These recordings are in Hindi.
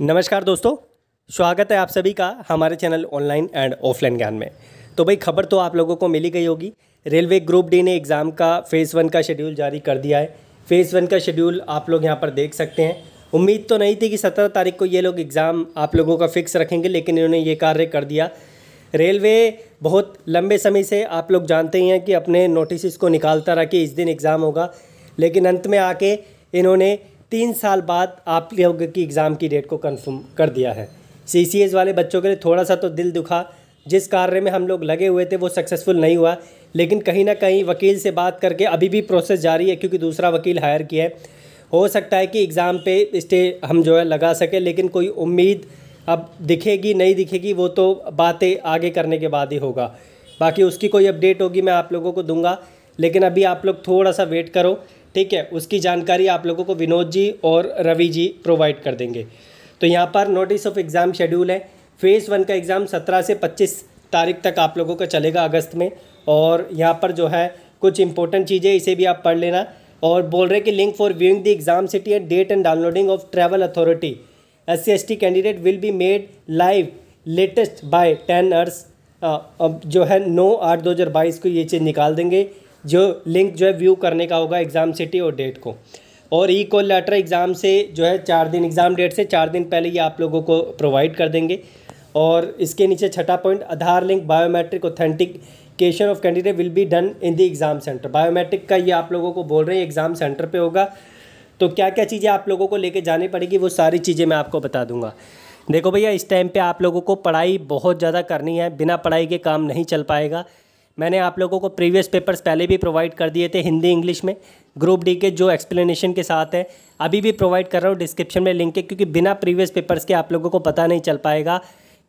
नमस्कार दोस्तों स्वागत है आप सभी का हमारे चैनल ऑनलाइन एंड ऑफलाइन ज्ञान में तो भाई खबर तो आप लोगों को मिली गई होगी रेलवे ग्रुप डी ने एग्ज़ाम का फ़ेज़ वन का शेड्यूल जारी कर दिया है फ़ेज़ वन का शेड्यूल आप लोग यहाँ पर देख सकते हैं उम्मीद तो नहीं थी कि सत्रह तारीख को ये लोग एग्ज़ाम आप लोगों का फ़िक्स रखेंगे लेकिन इन्होंने ये कार्य कर दिया रेलवे बहुत लंबे समय से आप लोग जानते ही हैं कि अपने नोटिस को निकालता रहा कि इस दिन एग्ज़ाम होगा लेकिन अंत में आके इन्होंने तीन साल बाद आप लोग की एग्ज़ाम की डेट को कंफर्म कर दिया है सी वाले बच्चों के लिए थोड़ा सा तो दिल दुखा जिस कार्य में हम लोग लगे हुए थे वो सक्सेसफुल नहीं हुआ लेकिन कहीं ना कहीं वकील से बात करके अभी भी प्रोसेस जारी है क्योंकि दूसरा वकील हायर किया है हो सकता है कि एग्ज़ाम पे स्टे हम जो है लगा सकें लेकिन कोई उम्मीद अब दिखेगी नहीं दिखेगी वो तो बातें आगे करने के बाद ही होगा बाकी उसकी कोई अपडेट होगी मैं आप लोगों को दूंगा लेकिन अभी आप लोग थोड़ा सा वेट करो ठीक है उसकी जानकारी आप लोगों को विनोद जी और रवि जी प्रोवाइड कर देंगे तो यहाँ पर नोटिस ऑफ एग्ज़ाम शेड्यूल है फेज़ वन का एग्ज़ाम सत्रह से पच्चीस तारीख तक आप लोगों का चलेगा अगस्त में और यहाँ पर जो है कुछ इंपॉर्टेंट चीज़ें इसे भी आप पढ़ लेना और बोल रहे कि link for viewing the exam city and date and downloading of travel authority S C S T candidate will be made live latest by ten hours जो है नौ आठ दो हज़ार बाईस को ये चीज़ निकाल देंगे जो लिंक जो है व्यू करने का होगा एग्ज़ाम सिटी और डेट को और ई कॉल लेटर एग्ज़ाम से जो है चार दिन एग्ज़ाम डेट से चार दिन पहले ये आप लोगों को प्रोवाइड कर देंगे और इसके नीचे छठा point Aadhaar link biometric authentication of candidate will be done in the exam centre biometric का ये आप लोगों को बोल रहे हैं एग्ज़ाम सेंटर पे होगा तो क्या क्या चीज़ें आप लोगों को लेके जानी पड़ेगी वो सारी चीज़ें मैं आपको बता दूंगा देखो भैया इस टाइम पे आप लोगों को पढ़ाई बहुत ज़्यादा करनी है बिना पढ़ाई के काम नहीं चल पाएगा मैंने आप लोगों को प्रीवियस पेपर्स पहले भी प्रोवाइड कर दिए थे हिंदी इंग्लिश में ग्रुप डी के जो एक्सप्लेनेशन के साथ है अभी भी प्रोवाइड कर रहा हूँ डिस्क्रिप्शन में लिंक है क्योंकि बिना प्रीवियस पेपर्स के आप लोगों को पता नहीं चल पाएगा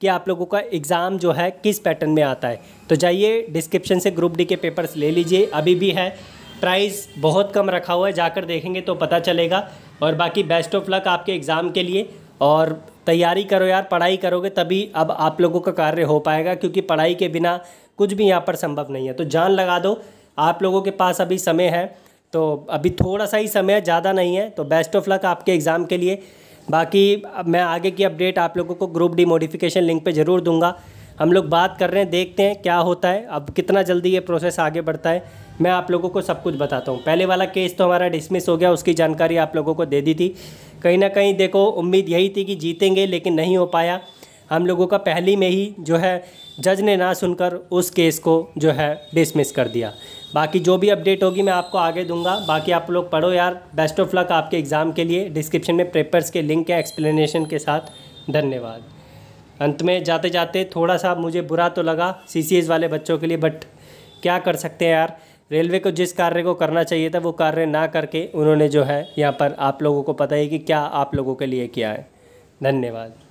कि आप लोगों का एग्ज़ाम जो है किस पैटर्न में आता है तो जाइए डिस्क्रिप्शन से ग्रुप डी के पेपर्स ले लीजिए अभी भी है प्राइस बहुत कम रखा हुआ है जाकर देखेंगे तो पता चलेगा और बाकी बेस्ट ऑफ लक आपके एग्ज़ाम के लिए और तैयारी करो यार पढ़ाई करोगे तभी अब आप लोगों का कार्य हो पाएगा क्योंकि पढ़ाई के बिना कुछ भी यहाँ पर संभव नहीं है तो जान लगा दो आप लोगों के पास अभी समय है तो अभी थोड़ा सा ही समय है ज़्यादा नहीं है तो बेस्ट ऑफ लक आपके एग्ज़ाम के लिए बाकी मैं आगे की अपडेट आप लोगों को ग्रुप डी मॉडिफिकेशन लिंक पे ज़रूर दूंगा हम लोग बात कर रहे हैं देखते हैं क्या होता है अब कितना जल्दी ये प्रोसेस आगे बढ़ता है मैं आप लोगों को सब कुछ बताता हूँ पहले वाला केस तो हमारा डिसमिस हो गया उसकी जानकारी आप लोगों को दे दी थी कहीं ना कहीं देखो उम्मीद यही थी कि जीतेंगे लेकिन नहीं हो पाया हम लोगों का पहली में ही जो है जज ने ना सुनकर उस केस को जो है डिसमिस कर दिया बाकी जो भी अपडेट होगी मैं आपको आगे दूंगा बाकी आप लोग पढ़ो यार बेस्ट ऑफ लक आपके एग्ज़ाम के लिए डिस्क्रिप्शन में पेपर्स के लिंक है एक्सप्लेनेशन के साथ धन्यवाद अंत में जाते जाते थोड़ा सा मुझे बुरा तो लगा सी वाले बच्चों के लिए बट क्या कर सकते हैं यार रेलवे को जिस कार्य को करना चाहिए था वो कार्य ना करके उन्होंने जो है यहाँ पर आप लोगों को पता है कि क्या आप लोगों के लिए किया है धन्यवाद